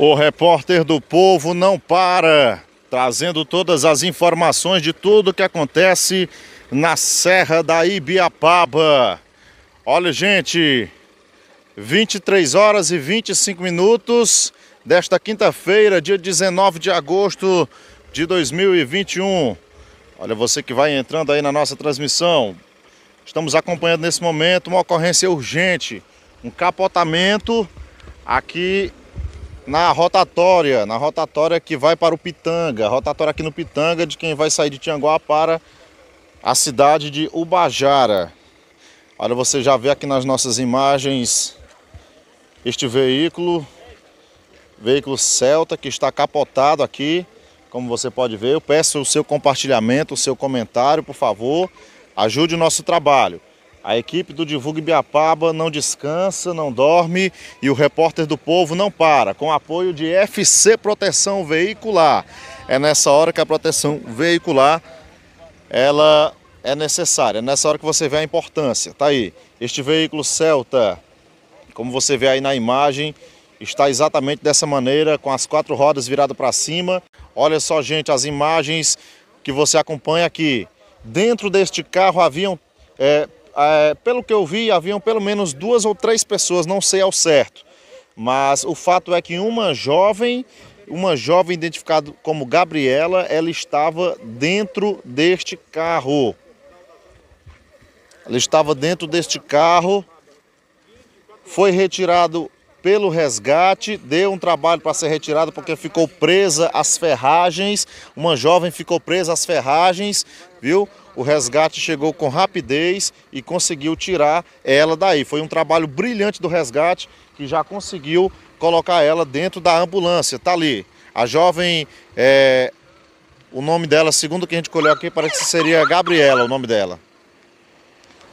O repórter do povo não para, trazendo todas as informações de tudo que acontece na Serra da Ibiapaba. Olha, gente, 23 horas e 25 minutos desta quinta-feira, dia 19 de agosto de 2021. Olha, você que vai entrando aí na nossa transmissão, estamos acompanhando nesse momento uma ocorrência urgente, um capotamento aqui na rotatória, na rotatória que vai para o Pitanga, rotatória aqui no Pitanga de quem vai sair de Tianguá para a cidade de Ubajara. Olha, você já vê aqui nas nossas imagens este veículo, veículo Celta que está capotado aqui, como você pode ver. Eu peço o seu compartilhamento, o seu comentário, por favor, ajude o nosso trabalho. A equipe do Divulgue Biapaba não descansa, não dorme e o repórter do povo não para, com apoio de FC Proteção Veicular. É nessa hora que a proteção veicular ela é necessária, é nessa hora que você vê a importância. Tá aí, este veículo Celta, como você vê aí na imagem, está exatamente dessa maneira, com as quatro rodas viradas para cima. Olha só, gente, as imagens que você acompanha aqui. Dentro deste carro haviam é, é, pelo que eu vi, haviam pelo menos duas ou três pessoas, não sei ao certo. Mas o fato é que uma jovem, uma jovem identificada como Gabriela, ela estava dentro deste carro. Ela estava dentro deste carro. Foi retirado pelo resgate, deu um trabalho para ser retirada porque ficou presa as ferragens, uma jovem ficou presa as ferragens, viu? O resgate chegou com rapidez e conseguiu tirar ela daí. Foi um trabalho brilhante do resgate que já conseguiu colocar ela dentro da ambulância, tá ali. A jovem, é... o nome dela, segundo o que a gente colheu aqui, parece que seria Gabriela o nome dela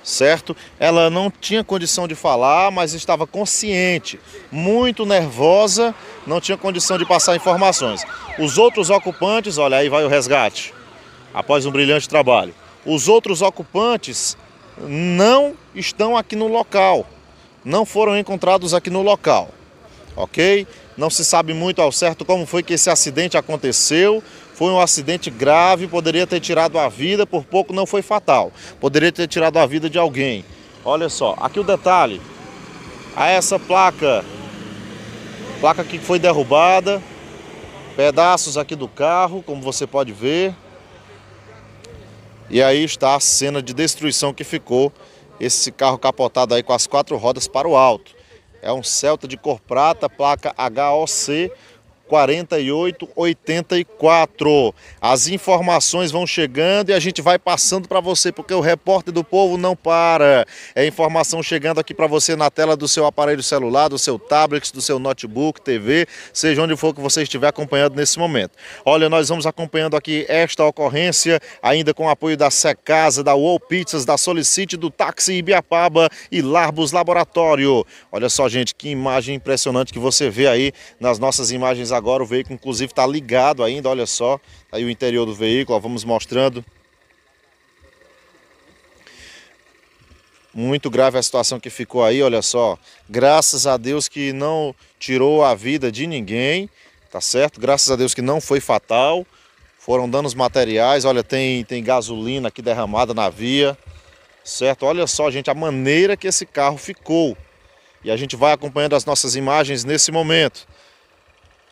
certo? Ela não tinha condição de falar, mas estava consciente, muito nervosa, não tinha condição de passar informações. Os outros ocupantes, olha, aí vai o resgate, após um brilhante trabalho. Os outros ocupantes não estão aqui no local, não foram encontrados aqui no local, ok? Não se sabe muito ao certo como foi que esse acidente aconteceu, foi um acidente grave, poderia ter tirado a vida, por pouco não foi fatal. Poderia ter tirado a vida de alguém. Olha só, aqui o detalhe. A essa placa, placa que foi derrubada, pedaços aqui do carro, como você pode ver. E aí está a cena de destruição que ficou esse carro capotado aí com as quatro rodas para o alto. É um Celta de cor prata, placa HOC 4884. As informações vão chegando e a gente vai passando para você, porque o repórter do povo não para. É informação chegando aqui para você na tela do seu aparelho celular, do seu tablet, do seu notebook, TV, seja onde for que você estiver acompanhando nesse momento. Olha, nós vamos acompanhando aqui esta ocorrência, ainda com o apoio da Secasa, da Wall Pizzas, da Solicite, do Táxi Ibiapaba e Larbos Laboratório. Olha só, gente, que imagem impressionante que você vê aí nas nossas imagens agora, o veículo inclusive está ligado ainda, olha só, tá aí o interior do veículo, ó, vamos mostrando. Muito grave a situação que ficou aí, olha só. Graças a Deus que não tirou a vida de ninguém, tá certo? Graças a Deus que não foi fatal. Foram danos materiais, olha, tem, tem gasolina aqui derramada na via, certo? Olha só, gente, a maneira que esse carro ficou. E a gente vai acompanhando as nossas imagens nesse momento.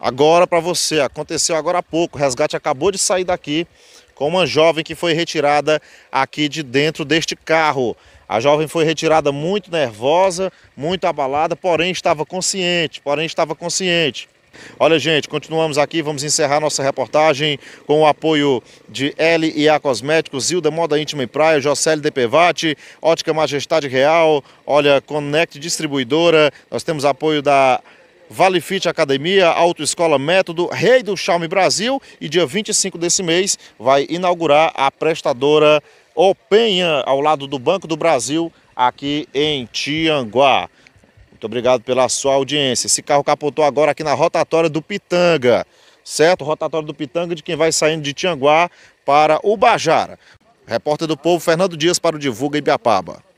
Agora para você, aconteceu agora há pouco, o resgate acabou de sair daqui com uma jovem que foi retirada aqui de dentro deste carro. A jovem foi retirada muito nervosa, muito abalada, porém estava consciente, porém estava consciente. Olha, gente, continuamos aqui, vamos encerrar nossa reportagem com o apoio de L e A Cosméticos, Zilda Moda Íntima e Praia, Jocely Depevate, Ótica Majestade Real, olha, Connect Distribuidora, nós temos apoio da Vale Fit Academia, Autoescola Método, Rei do Charme Brasil e dia 25 desse mês vai inaugurar a prestadora Openha ao lado do Banco do Brasil aqui em Tianguá. Muito obrigado pela sua audiência. Esse carro capotou agora aqui na rotatória do Pitanga, certo? Rotatória do Pitanga de quem vai saindo de Tianguá para Ubajara. Repórter do Povo, Fernando Dias para o Divulga Ibiapaba.